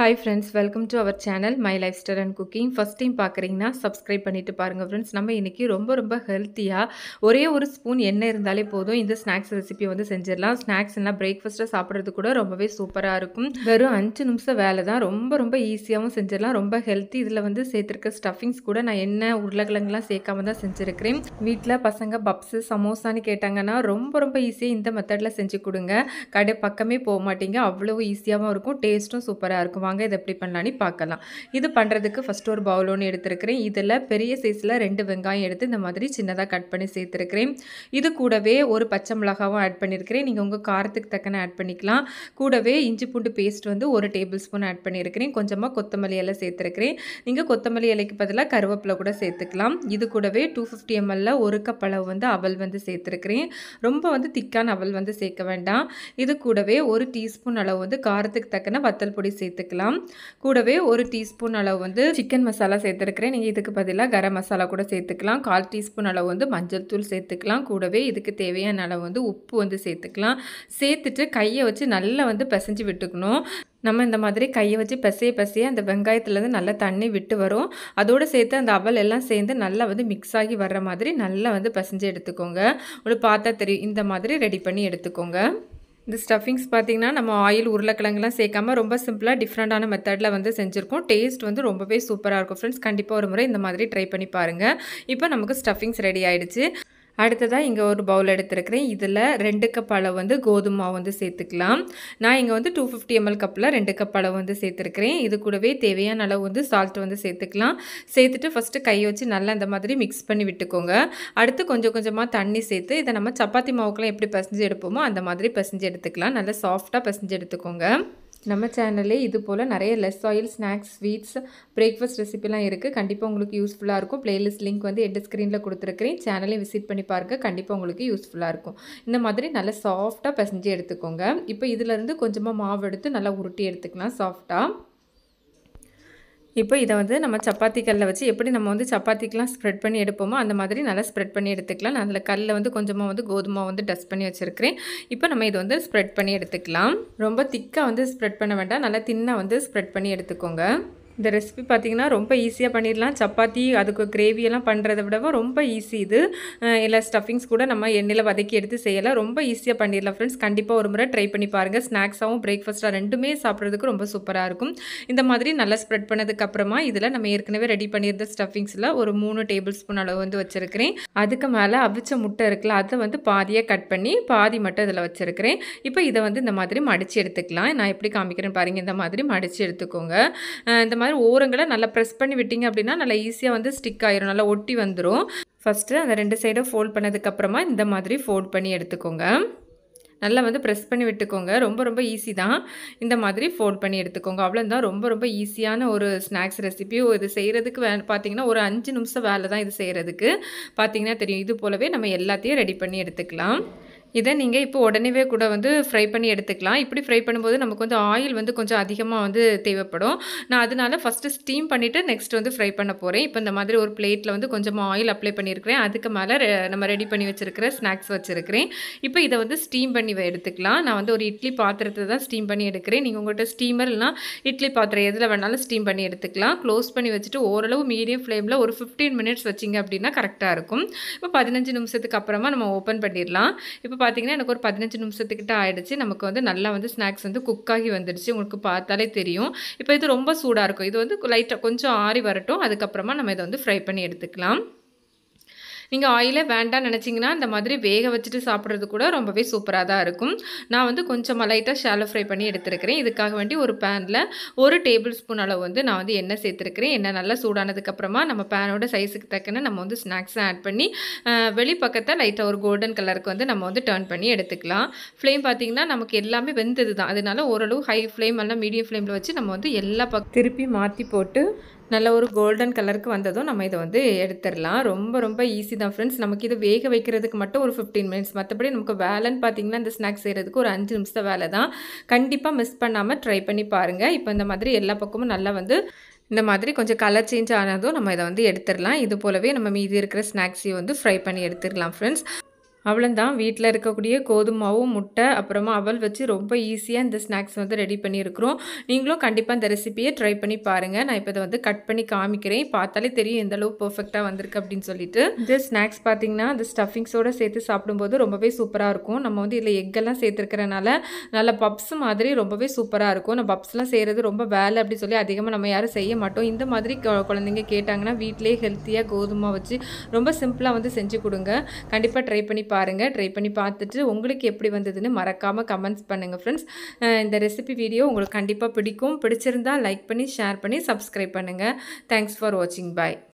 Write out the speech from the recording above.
hi friends welcome to our channel my lifestyle and cooking first time பார்க்குறீங்கன்னா subscribe பண்ணிவிட்டு பாருங்கள் friends நம்ம இன்றைக்கி ரொம்ப ரொம்ப ஹெல்த்தியாக ஒரே ஒரு ஸ்பூன் எண்ணெய் இருந்தாலே போதும் இந்த ஸ்நாக்ஸ் ரெசிபி வந்து செஞ்சிடலாம் ஸ்நாக்ஸ் எல்லாம் பிரேக்ஃபாஸ்ட்டாக சாப்பிட்றது கூட ரொம்பவே சூப்பராக இருக்கும் வெறும் அஞ்சு நிமிஷம் வேலை தான் ரொம்ப ரொம்ப ஈஸியாகவும் செஞ்சிடலாம் ரொம்ப ஹெல்த்தி இதில் வந்து சேர்த்துருக்க ஸ்டஃபிங்ஸ் கூட நான் என்ன உருளைக்கிழங்குலாம் சேர்க்காம தான் செஞ்சுருக்கிறேன் வீட்டில் பசங்க பப்ஸு சமோசான்னு கேட்டாங்கன்னா ரொம்ப ரொம்ப ஈஸியாக இந்த மெத்தடில் செஞ்சு கொடுங்க கடை பக்கமே போக மாட்டீங்க அவ்வளோ ஈஸியாகவும் இருக்கும் டேஸ்ட்டும் சூப்பராக இருக்கும் வாங்க இதை எப்படி பண்ணலான்னு பார்க்கலாம் இது பண்ணுறதுக்கு ஃபஸ்ட் ஒரு பவுல் ஒன்று எடுத்துருக்கிறேன் இதில் பெரிய சைஸில் ரெண்டு வெங்காயம் எடுத்து இந்த மாதிரி சின்னதாக கட் பண்ணி சேர்த்துருக்கிறேன் இது கூடவே ஒரு பச்சை மிளகாவும் ஆட் பண்ணியிருக்கிறேன் நீங்கள் உங்கள் காரத்துக்கு தக்கன ஆட் பண்ணிக்கலாம் கூடவே இஞ்சி பூண்டு பேஸ்ட் வந்து ஒரு டேபிள் ஸ்பூன் ஆட் பண்ணியிருக்கிறேன் கொஞ்சமாக கொத்தமல்லி இலை சேர்த்துருக்கிறேன் நீங்கள் கொத்தமல்லி இலைக்கு பதிலாக கருவேப்பிலை கூட சேர்த்துக்கலாம் இது கூடவே டூ ஃபிஃப்டி எம்எல்ல ஒரு கப் அளவு வந்து அவல் வந்து சேர்த்துருக்கிறேன் ரொம்ப வந்து திக்கான அவல் வந்து சேர்க்க வேண்டாம் இது கூடவே ஒரு டீஸ்பூன் அளவு வந்து காரத்துக்கு தக்கன வத்தல் பொடி சேர்த்துக்கலாம் சேர்த்துக்கலாம் கூடவே ஒரு டீஸ்பூன் அளவு வந்து சிக்கன் மசாலா சேர்த்துருக்கிறேன் நீங்கள் இதுக்கு பதிலாக கரம் மசாலா கூட சேர்த்துக்கலாம் கால் டீஸ்பூன் அளவு வந்து மஞ்சள் தூள் சேர்த்துக்கலாம் கூடவே இதுக்கு தேவையான அளவு வந்து உப்பு வந்து சேர்த்துக்கலாம் சேர்த்துட்டு கையை வச்சு நல்லா வந்து பிசைஞ்சு விட்டுக்கணும் நம்ம இந்த மாதிரி கையை வச்சு பசைய பசைய அந்த வெங்காயத்துலேருந்து நல்லா தண்ணி விட்டு வரும் அதோடு சேர்த்து அந்த அவல் எல்லாம் சேர்ந்து நல்லா வந்து மிக்ஸ் ஆகி வர்ற மாதிரி நல்லா வந்து பசைஞ்சு எடுத்துக்கோங்க ஒரு பார்த்தா தெரியும் இந்த மாதிரி ரெடி பண்ணி எடுத்துக்கோங்க இந்த ஸ்டஃபிங்ஸ் பார்த்திங்கன்னா நம்ம ஆயில் உருளைக்கிழங்குலாம் சேர்க்காமல் ரொம்ப சிம்பிளாக டிஃப்ரெண்ட்டான மெத்தடில் வந்து செஞ்சுருக்கோம் டேஸ்ட் வந்து ரொம்பவே சூப்பராக இருக்கும் ஃப்ரெண்ட்ஸ் கண்டிப்பாக ஒரு முறை இந்த மாதிரி ட்ரை பண்ணி பாருங்கள் இப்போ நமக்கு ஸ்டஃபிங்ஸ் ரெடி ஆகிடுச்சு அடுத்ததாக இங்கே ஒரு பவுல் எடுத்துருக்கிறேன் இதில் ரெண்டு கப் அளவு வந்து கோதுமாவை வந்து சேர்த்துக்கலாம் நான் இங்கே வந்து டூ ஃபிஃப்டி எம்எல் கப்பில் ரெண்டு கப் அளவு வந்து சேர்த்துருக்கிறேன் இது கூடவே தேவையான அளவு வந்து சால்ட் வந்து சேர்த்துக்கலாம் சேர்த்துட்டு ஃபஸ்ட்டு கையை வச்சு நல்லா இந்த மாதிரி மிக்ஸ் பண்ணி விட்டுக்கோங்க அடுத்து கொஞ்சம் கொஞ்சமாக தண்ணி சேர்த்து இதை நம்ம சப்பாத்தி மாவுக்கெலாம் எப்படி பசஞ்சு எடுப்போமோ அந்த மாதிரி பசஞ்சு எடுத்துக்கலாம் நல்லா சாஃப்டாக பசஞ்சு எடுத்துக்கோங்க நம்ம சேனல்லே இது போல் நிறைய less oil snacks sweets breakfast ரெசிபிலாம் இருக்குது கண்டிப்பாக உங்களுக்கு யூஸ்ஃபுல்லாக இருக்கும் பிளேலிஸ்ட் லிங்க் வந்து எட்டு ஸ்க்ரீனில் கொடுத்துருக்கிறேன் சேனலையும் விசிட் பண்ணி பார்க்க கண்டிப்பாக உங்களுக்கு யூஸ்ஃபுல்லாக இருக்கும் இந்த மாதிரி நல்லா சாஃப்டாக பிசைஞ்சு எடுத்துக்கோங்க இப்போ இதிலேருந்து கொஞ்சமாக மாவு எடுத்து நல்லா உருட்டி எடுத்துக்கலாம் சாஃப்டாக இப்போ இதை வந்து நம்ம சப்பாத்தி கல்லில் வச்சு எப்படி நம்ம வந்து சப்பாத்திக்கெலாம் ஸ்ப்ரெட் பண்ணி எடுப்போமோ அந்த மாதிரி நல்லா ஸ்ப்ரெட் பண்ணி எடுத்துக்கலாம் நான் அதில் கல்லில் வந்து கொஞ்சமாக வந்து கோதுமை வந்து டஸ்ட் பண்ணி வச்சுருக்கிறேன் இப்போ நம்ம இது வந்து ஸ்ப்ரெட் பண்ணி எடுத்துக்கலாம் ரொம்ப திக்காக வந்து ஸ்ப்ரெட் பண்ண வேண்டாம் நல்லா தின்னாக வந்து ஸ்ப்ரெட் பண்ணி எடுத்துக்கோங்க இந்த ரெசிபி பார்த்திங்கன்னா ரொம்ப ஈஸியாக பண்ணிடலாம் சப்பாத்தி அதுக்கு கிரேவியெல்லாம் பண்ணுறதை விடவும் ரொம்ப ஈஸி இது இல்லை ஸ்டஃபிங்ஸ் கூட நம்ம எண்ணெயில் வதக்கி எடுத்து செய்யலாம் ரொம்ப ஈஸியாக பண்ணிடலாம் ஃப்ரெண்ட்ஸ் கண்டிப்பாக ஒரு முறை ட்ரை பண்ணி பாருங்கள் ஸ்நாக்ஸாகவும் பிரேக்ஃபாஸ்ட்டாக ரெண்டுமே சாப்பிட்றதுக்கு ரொம்ப சூப்பராக இருக்கும் இந்த மாதிரி நல்லா ஸ்ப்ரெட் பண்ணதுக்கப்புறமா இதில் நம்ம ஏற்கனவே ரெடி பண்ணியிருந்த ஸ்டஃபிங்ஸில் ஒரு மூணு டேபிள் ஸ்பூன் அளவு வந்து வச்சுருக்கிறேன் அதுக்கு மேலே அவிச்ச முட்டை இருக்குல்ல அதை வந்து பாதியாக கட் பண்ணி பாதி மட்டும் இதில் வச்சுருக்கிறேன் இப்போ இதை வந்து இந்த மாதிரி மடித்து எடுத்துக்கலாம் நான் எப்படி காமிக்கிறேன் பாருங்கள் இந்த மாதிரி மடித்து எடுத்துக்கோங்க இந்த மாதிரி மாதிரி ஓரங்களை நல்லா ப்ரெஸ் பண்ணி விட்டிங்க அப்படின்னா நல்லா ஈஸியாக வந்து ஸ்டிக் ஆயிரும் நல்லா ஒட்டி வந்துடும் ஃபஸ்ட்டு அந்த ரெண்டு சைடும் ஃபோல்ட் பண்ணதுக்கப்புறமா இந்த மாதிரி ஃபோல்ட் பண்ணி எடுத்துக்கோங்க நல்லா வந்து ப்ரெஸ் பண்ணி விட்டுக்கோங்க ரொம்ப ரொம்ப ஈஸி தான் இந்த மாதிரி ஃபோல்ட் பண்ணி எடுத்துக்கோங்க அவ்வளோந்தான் ரொம்ப ரொம்ப ஈஸியான ஒரு ஸ்நாக்ஸ் ரெசிபி இது செய்கிறதுக்கு வே பார்த்தீங்கன்னா ஒரு அஞ்சு நிமிஷம் வேலை தான் இது செய்கிறதுக்கு பார்த்தீங்கன்னா தெரியும் இது போலவே நம்ம எல்லாத்தையும் ரெடி பண்ணி எடுத்துக்கலாம் இதை நீங்கள் இப்போ உடனேவே கூட வந்து ஃப்ரை பண்ணி எடுத்துக்கலாம் இப்படி ஃப்ரை பண்ணும்போது நமக்கு வந்து ஆயில் வந்து கொஞ்சம் அதிகமாக வந்து தேவைப்படும் நான் அதனால் ஃபஸ்ட்டு ஸ்டீம் பண்ணிவிட்டு நெக்ஸ்ட் வந்து ஃப்ரை பண்ண போகிறேன் இப்போ இந்த மாதிரி ஒரு பிளேட்டில் வந்து கொஞ்சமாக ஆயில் அப்ளை பண்ணியிருக்கிறேன் அதுக்கு மேலே நம்ம ரெடி பண்ணி வச்சுருக்கிற ஸ்நாக்ஸ் வச்சுருக்கிறேன் இப்போ இதை வந்து ஸ்டீம் பண்ணி எடுத்துக்கலாம் நான் வந்து ஒரு இட்லி பாத்திரத்தை தான் ஸ்டீம் பண்ணி எடுக்கிறேன் நீங்கள் உங்கள்கிட்ட ஸ்டீமர் இல்லைனா இட்லி பாத்திரம் எதில் வேணாலும் ஸ்டீம் பண்ணி எடுத்துக்கலாம் க்ளோஸ் பண்ணி வச்சுட்டு ஓரளவு மீடியம் ஃப்ளேமில் ஒரு ஃபிஃப்டீன் மினிட்ஸ் வச்சிங்க அப்படின்னா கரெக்டாக இருக்கும் இப்போ பதினஞ்சு நிமிஷத்துக்கு அப்புறமா நம்ம ஓப்பன் பண்ணிடலாம் இப்போ பார்த்திங்கன்னா எனக்கு ஒரு பதினஞ்சு நிமிஷத்துக்கிட்ட ஆகிடுச்சு நமக்கு வந்து நல்லா வந்து ஸ்நாக்ஸ் வந்து குக் ஆகி வந்துடுச்சு உங்களுக்கு பார்த்தாலே தெரியும் இப்போ இது ரொம்ப சூடாக இருக்கும் இது வந்து லைட்டாக கொஞ்சம் ஆறி வரட்டும் அதுக்கப்புறமா நம்ம இதை வந்து ஃப்ரை பண்ணி எடுத்துக்கலாம் நீங்கள் ஆயிலே வேண்டாம் நினச்சிங்கன்னா இந்த மாதிரி வேக வச்சுட்டு சாப்பிட்றது கூட ரொம்பவே சூப்பராக தான் இருக்கும் நான் வந்து கொஞ்சம் லைட்டாக ஷாலோ ஃப்ரை பண்ணி எடுத்துருக்கிறேன் இதுக்காக வேண்டி ஒரு பேனில் ஒரு டேபிள் ஸ்பூன் அளவு வந்து நான் வந்து எண்ணெய் சேர்த்துருக்கிறேன் எண்ணெய் நல்லா சூடானதுக்கப்புறமா நம்ம பேனோட சைஸுக்கு தக்கன நம்ம வந்து ஸ்நாக்ஸை ஆட் பண்ணி வெளிப்பக்கத்தை லைட்டாக ஒரு கோல்டன் கலருக்கு வந்து நம்ம வந்து டேர்ன் பண்ணி எடுத்துக்கலாம் ஃப்ளேம் பார்த்திங்கன்னா நமக்கு எல்லாமே வெந்தது தான் அதனால ஓரளவு ஹை ஃப்ளேம் எல்லாம் மீடியம் ஃப்ளேமில் வச்சு நம்ம வந்து எல்லா பக்கம் திருப்பி மாற்றி போட்டு நல்ல ஒரு கோல்டன் கலருக்கு வந்ததும் நம்ம இதை வந்து எடுத்துடலாம் ரொம்ப ரொம்ப ஈஸி தான் ஃப்ரெண்ட்ஸ் நமக்கு இது வேக வைக்கிறதுக்கு மட்டும் ஒரு ஃபிஃப்டீன் மினிட்ஸ் மற்றபடி நமக்கு வேலைன்னு பார்த்தீங்கன்னா இந்த ஸ்நாக்ஸ் செய்கிறதுக்கு ஒரு அஞ்சு நிமிஷம் வேலை தான் கண்டிப்பாக மிஸ் பண்ணாமல் ட்ரை பண்ணி பாருங்கள் இப்போ இந்த மாதிரி எல்லா பக்கமும் நல்லா வந்து இந்த மாதிரி கொஞ்சம் கலர் சேஞ்ச் ஆனதும் நம்ம இதை வந்து எடுத்துடலாம் இது போலவே நம்ம மீதி இருக்கிற ஸ்நாக்ஸையும் வந்து ஃப்ரை பண்ணி எடுத்துடலாம் ஃப்ரெண்ட்ஸ் தான் வீட்டில் இருக்கக்கூடிய கோதுமாவும் முட்டை அப்புறமா அவள் வச்சு ரொம்ப ஈஸியாக இந்த ஸ்நாக்ஸ் வந்து ரெடி பண்ணியிருக்கிறோம் நீங்களும் கண்டிப்பாக இந்த ரெசிப்பியை ட்ரை பண்ணி பாருங்கள் நான் இப்போ இதை வந்து கட் பண்ணி காமிக்கிறேன் பார்த்தாலே தெரியும் எந்த அளவு பர்ஃபெக்டாக வந்திருக்கு அப்படின்னு சொல்லிட்டு இந்த ஸ்நாக்ஸ் பார்த்தீங்கன்னா இந்த ஸ்டஃபிங்ஸோடு சேர்த்து சாப்பிடும்போது ரொம்பவே சூப்பராக இருக்கும் நம்ம வந்து இதில் எக்கெல்லாம் சேர்த்துருக்கிறனால நல்ல பப்ஸ் மாதிரி ரொம்பவே சூப்பராக இருக்கும் நம்ம பப்ஸ்லாம் செய்கிறது ரொம்ப வேலை அப்படின்னு சொல்லி அதிகமாக நம்ம யாரும் செய்ய மாட்டோம் இந்த மாதிரி குழந்தைங்க கேட்டாங்கன்னா வீட்டிலே ஹெல்த்தியாக கோதுமை வச்சு ரொம்ப சிம்பிளாக வந்து செஞ்சு கொடுங்க கண்டிப்பாக ட்ரை பண்ணி பாருங்கள் ட்ரை பண்ணி பார்த்துட்டு உங்களுக்கு எப்படி வந்ததுன்னு மறக்காமல் கமெண்ட்ஸ் பண்ணுங்கள் ஃப்ரெண்ட்ஸ் இந்த ரெசிபி வீடியோ உங்களுக்கு கண்டிப்பாக பிடிக்கும் பிடிச்சிருந்தால் லைக் பண்ணி ஷேர் பண்ணி சப்ஸ்கிரைப் பண்ணுங்கள் தேங்க்ஸ் ஃபார் வாட்சிங் பாய்